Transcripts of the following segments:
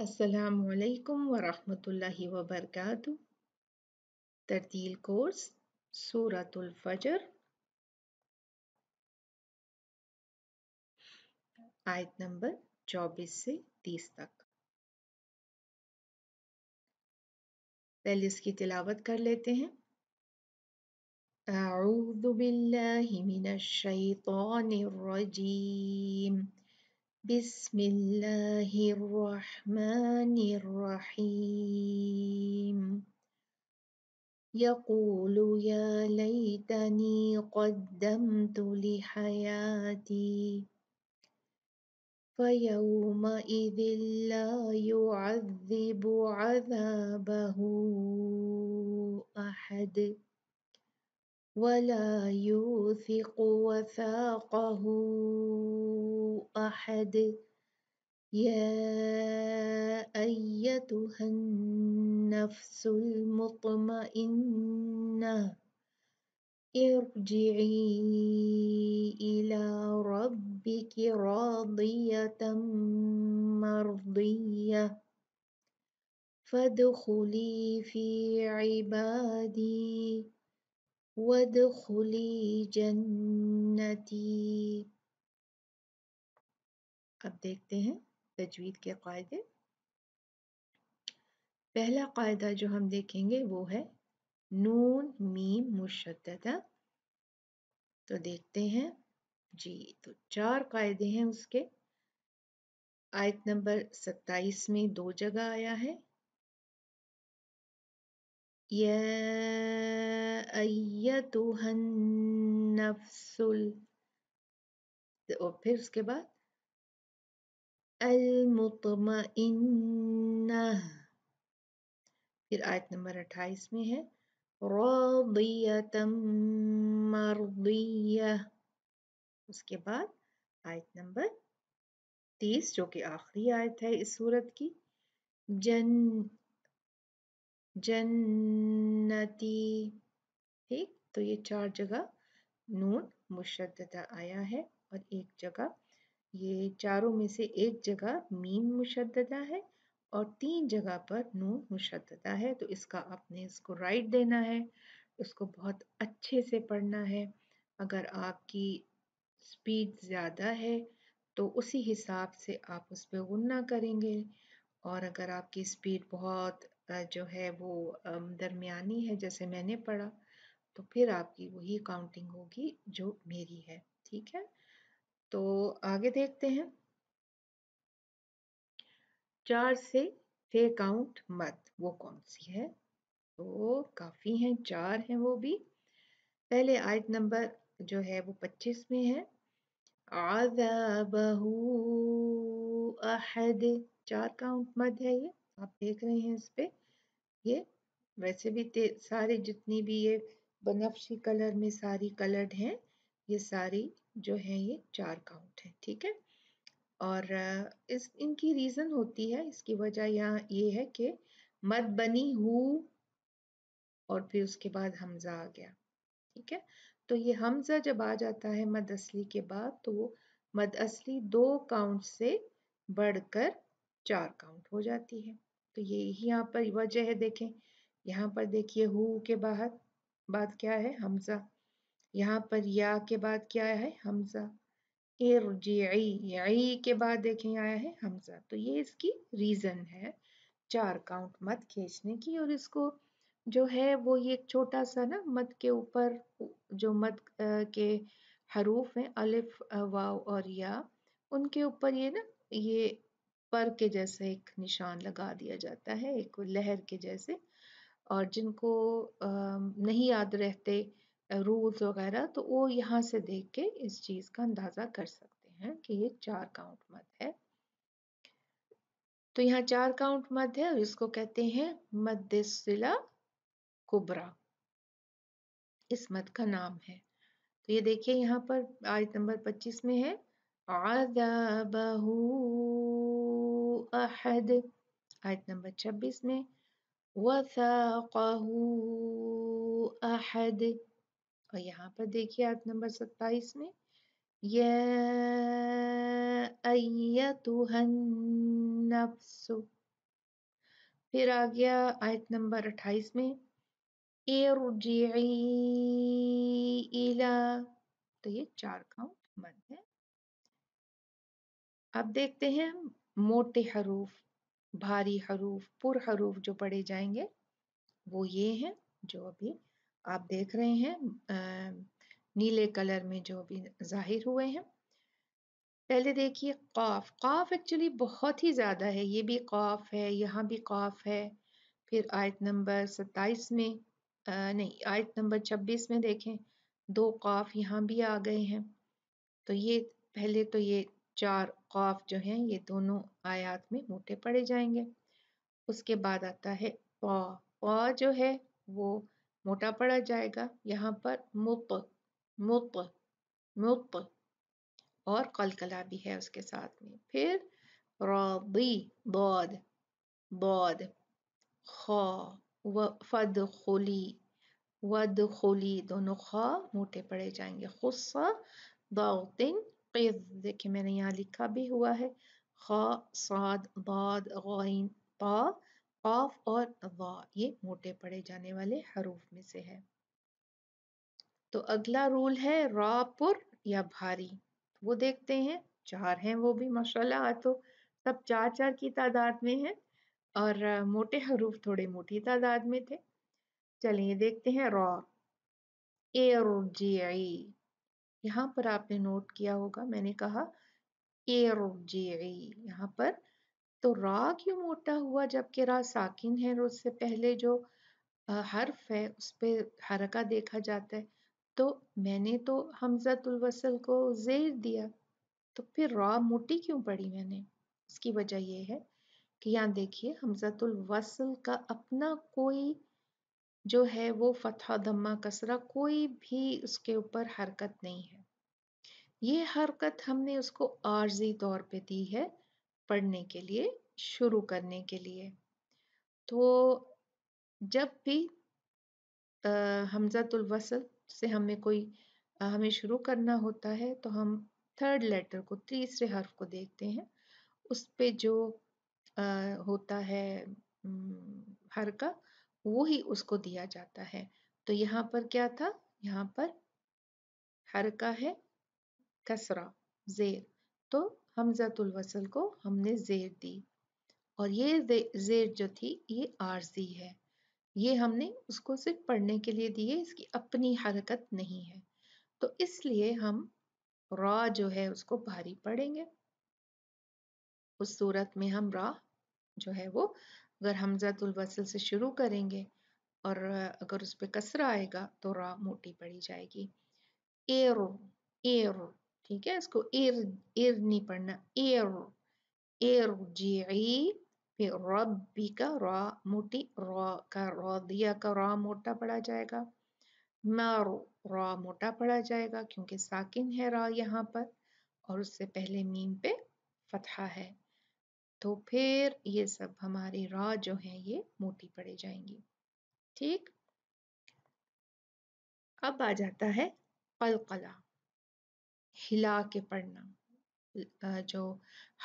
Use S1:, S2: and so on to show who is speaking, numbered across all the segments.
S1: असलकम वरहमल वबरक तरतील कोर्स सूरतुल्फजर आयत नंबर 24 से 30 तक पहले इसकी तिलावत कर लेते हैं أعوذ بالله من الشيطان الرجيم بسم الله الرحمن الرحيم يقول يا ليتني قدمت لحياتي فيومئذ لا يعذب عذابه أحد ولا يوثق وثاقه احد يا ايتها النفس المطمئنه ارجعي الى ربك راضيه مرضيه فادخلي في عبادي وادخلي जन्नती अब देखते हैं तजवीद के कायदे पहला कायदा जो हम देखेंगे वो है नून मीम मुशद तो देखते हैं जी तो चार कायदे हैं उसके आयत नंबर 27 में दो जगह आया है और फिर उसके बाद अलमुतम फिर आयत नंबर अट्ठाईस में है उसके बाद आयत नंबर तीस जो कि आखिरी आयत है इस सूरत की जन जन्नती ठीक तो ये चार जगह नून मुशद्ददा आया है और एक जगह ये चारों में से एक जगह मीम मुशद्ददा है और तीन जगह पर नून मुशद्ददा है तो इसका आपने इसको राइट देना है उसको बहुत अच्छे से पढ़ना है अगर आपकी स्पीड ज़्यादा है तो उसी हिसाब से आप उस पर गुन्ना करेंगे और अगर आपकी स्पीड बहुत जो है वो दरमियानी है जैसे मैंने पढ़ा तो फिर आपकी वही काउंटिंग होगी जो मेरी है ठीक है तो आगे देखते हैं चार से फे काउंट मत वो कौन सी है तो काफ़ी हैं चार हैं वो भी पहले आयत नंबर जो है वो पच्चीस में है बहू अहद चार काउंट मद है ये आप देख रहे हैं इस पे ये वैसे भी सारे जितनी भी ये बनफशी कलर में सारी कलर्ड हैं ये सारी जो है ये चार काउंट है ठीक है और इस इनकी रीज़न होती है इसकी वजह यहाँ ये है कि मद बनी हु और फिर उसके बाद हमजा आ गया ठीक है तो ये हमजा जब आ जाता है मद असली के बाद तो वो मद असली दो काउंट से बढ़कर चार काउंट हो जाती है तो ये यहाँ पर वजह है देखें यहाँ पर देखिए हु के बाहर बाद क्या है हमजा यहाँ पर या के बाद क्या आया है हमजा इर्जी के बाद देखें आया है हमजा तो ये इसकी रीज़न है चार काउंट मत खींचने की और इसको जो है वो ये एक छोटा सा ना मत के ऊपर जो मत के हरूफ हैं अलिफ वाव और या उनके ऊपर ये ना ये पर के जैसे एक निशान लगा दिया जाता है एक लहर के जैसे और जिनको नहीं याद रहते रूल्स वगैरह तो वो यहाँ से देख के इस चीज़ का अंदाज़ा कर सकते हैं कि ये चार काउंट मत है तो यहाँ चार काउंट मध्य है और इसको कहते हैं मध्य सिला कुबरा इस मध का नाम है तो ये देखिए यहाँ पर आयत नंबर 25 में है عذابه أحد آية نمبر 26 میں وثاقه أحد اور پر دیکھئے آیت نمبر 27 میں يا أيتها النفس پھر آگیا آية نمبر 28 میں ارجعی الى تو یہ چار کاؤنٹ مند ہیں अब देखते हैं मोटे हरूफ भारी हरूफ पुर हरूफ जो पढ़े जाएंगे वो ये हैं जो अभी आप देख रहे हैं नीले कलर में जो अभी जाहिर हुए हैं पहले देखिए काफ काफ एक्चुअली बहुत ही ज़्यादा है ये भी काफ है यहाँ भी काफ है फिर आयत नंबर 27 में आ, नहीं आयत नंबर 26 में देखें दो काफ यहाँ भी आ गए हैं तो ये पहले तो ये चार कौफ जो हैं ये दोनों आयात में मोटे पड़े जाएंगे उसके बाद आता है पौ पौ जो है वो मोटा पड़ा जाएगा यहाँ पर मुप मुप मुप और कलकला भी है उसके साथ में फिर रौदी बौद बौद खद खोली वद खोली दोनों ख मोटे पड़े जाएंगे खुस्सा दौतिन क़िज़ मैंने यहाँ लिखा भी हुआ है साद बाद गौन पा क़ाफ और वा ये मोटे पड़े जाने वाले हरूफ में से है तो अगला रूल है रापुर या भारी वो देखते हैं चार हैं वो भी माशाल्लाह तो सब चार चार की तादाद में हैं और मोटे हरूफ थोड़े मोटी तादाद में थे चलिए देखते हैं रॉ आई यहाँ पर आपने नोट किया होगा मैंने कहा एरोजी यहाँ पर तो रा क्यों मोटा हुआ जबकि रा साकिन है और उससे पहले जो हर्फ है उस पर हरका देखा जाता है तो मैंने तो हमजतुलवसल को जेर दिया तो फिर रा मोटी क्यों पड़ी मैंने उसकी वजह यह है कि यहाँ देखिए हमजतुलवसल का अपना कोई जो है वो फतहा धम्मा कसरा कोई भी उसके ऊपर हरकत नहीं है ये हरकत हमने उसको आर्जी तौर पे दी है पढ़ने के लिए शुरू करने के लिए तो जब भी वसल से हमें कोई आ, हमें शुरू करना होता है तो हम थर्ड लेटर को तीसरे हर्फ को देखते हैं उस पे जो आ, होता है हर का वो ही उसको दिया जाता है तो यहाँ पर क्या था यहाँ पर का है कसरा जेर तो हमजतुल वसल को हमने जेर दी और ये जेर जो थी ये आरजी है ये हमने उसको सिर्फ पढ़ने के लिए दी है इसकी अपनी हरकत नहीं है तो इसलिए हम रा जो है उसको भारी पढ़ेंगे उस सूरत में हम रा जो है वो अगर हमज़ातुलवसल से शुरू करेंगे और अगर उस पर कसरा आएगा तो रा मोटी पड़ी जाएगी एरो एरो ठीक है इसको एर एर नहीं पढ़ना एर एर जी फिर रबी का रा मोटी रा का रा दिया का रा मोटा पड़ा जाएगा मारो रा मोटा पड़ा जाएगा क्योंकि साकिन है रा यहाँ पर और उससे पहले मीम पे फतहा है तो फिर ये सब हमारे रॉ जो है ये मोटी पड़े जाएंगी ठीक अब आ जाता है कलकला हिला के पढ़ना जो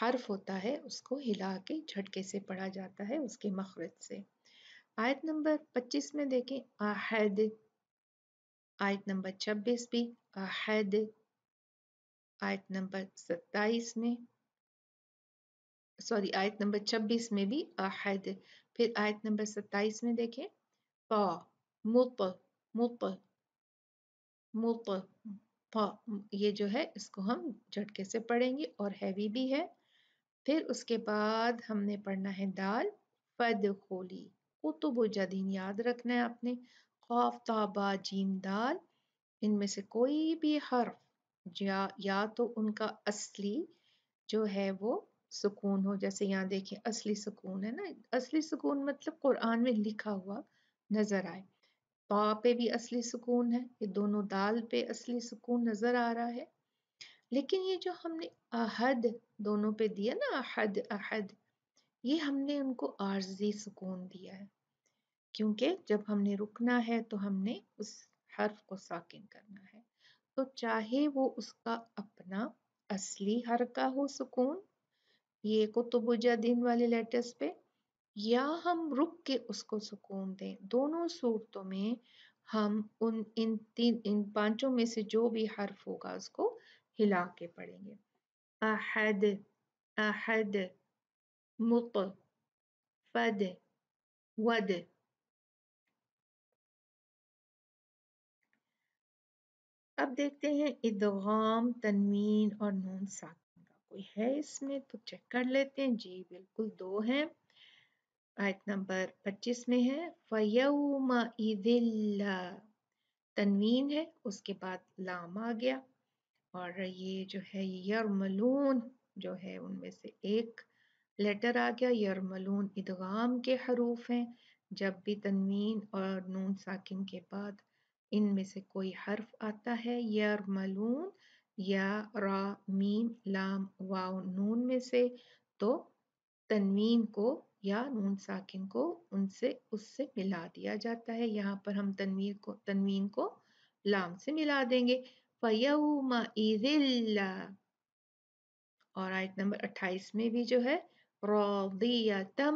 S1: हर्फ होता है उसको हिला के झटके से पढ़ा जाता है उसके मखरज से आयत नंबर 25 में देखें अहद आयत नंबर 26 भी अहद आयत नंबर 27 में सॉरी आयत नंबर 26 में भी अहद फिर आयत नंबर 27 में देखें पा मुप मुप मुप ये जो है इसको हम झटके से पढ़ेंगे और हैवी भी है फिर उसके बाद हमने पढ़ना है दाल फद खोली कुतुब जदीन याद रखना है आपने खौफ ताबा जीम दाल इनमें से कोई भी हर्फ या, या तो उनका असली जो है वो सुकून हो जैसे यहाँ देखें असली सुकून है ना असली सुकून मतलब कुरान में लिखा हुआ नजर आए पा पे भी असली सुकून है ये दोनों दाल पे असली सुकून नजर आ रहा है लेकिन ये जो हमने अहद दोनों पे दिया ना अहद अहद ये हमने उनको आर्जी सुकून दिया है क्योंकि जब हमने रुकना है तो हमने उस हर्फ को साकिन करना है तो चाहे वो उसका अपना असली हर का हो सुकून ये कुतुबुजा दिन वाले लेटर्स पे या हम रुक के उसको सुकून दें दोनों सूरतों में हम उन इन तीन इन पांचों में से जो भी हर्फ होगा उसको हिला के पढ़ेंगे अहद अहद मुक फद वद अब देखते हैं इदगाम तनवीन और नून साकिब कोई है इसमें तो चेक कर लेते हैं जी बिल्कुल दो हैं आयत नंबर 25 में है फ़यम तनवीन है उसके बाद लाम आ गया और ये जो है यरमलून जो है उनमें से एक लेटर आ गया यरमलून इदगाम के हरूफ हैं जब भी तनवीन और नून साकिन के बाद इनमें से कोई हर्फ आता है यरमलून या रा मीम लाम वाव नून में से तो तनवीन को या नून साकिन को उनसे उससे मिला दिया जाता है यहाँ पर हम तनवीर को तनवीन को लाम से मिला देंगे और आयत नंबर 28 में भी जो है रौदियतम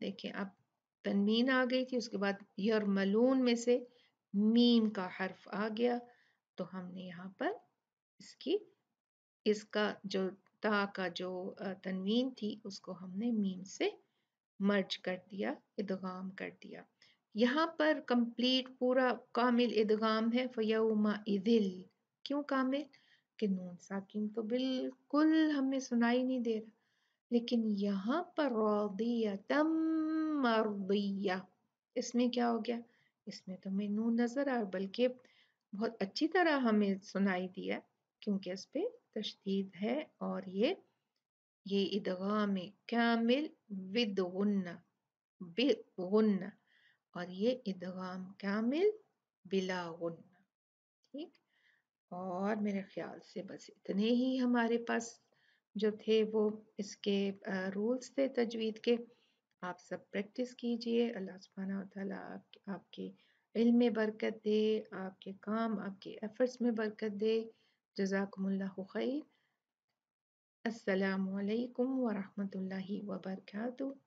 S1: देखिए आप तनवीन आ गई थी उसके बाद यरमलून में से मीम का हर्फ आ गया तो हमने यहाँ पर इसकी इसका जो ता का जो तनवीन थी उसको हमने मीम से मर्ज कर दिया इदगाम कर दिया यहाँ पर कंप्लीट पूरा कामिल इदगाम है फयाउमा इदिल क्यों कामिल कि नून साकिन तो बिल्कुल हमें सुनाई नहीं दे रहा लेकिन यहाँ पर रौदिया तम मरदिया इसमें क्या हो गया इसमें तो हमें नून नज़र आया बल्कि बहुत अच्छी तरह हमें सुनाई दिया क्योंकि इस पर तशदीद है और ये ये इदगाम कामिल विद बिगुन्ना और ये इदगाम कामिल बिलागुन्ना ठीक और मेरे ख्याल से बस इतने ही हमारे पास जो थे वो इसके रूल्स थे तजवीद के आप सब प्रैक्टिस कीजिए अल्लाह सुबहाना ताला आपके इल्म में बरकत दे आपके काम आपके एफ़र्ट्स में बरकत दे جزاكم الله خير السلام عليكم ورحمة الله وبركاته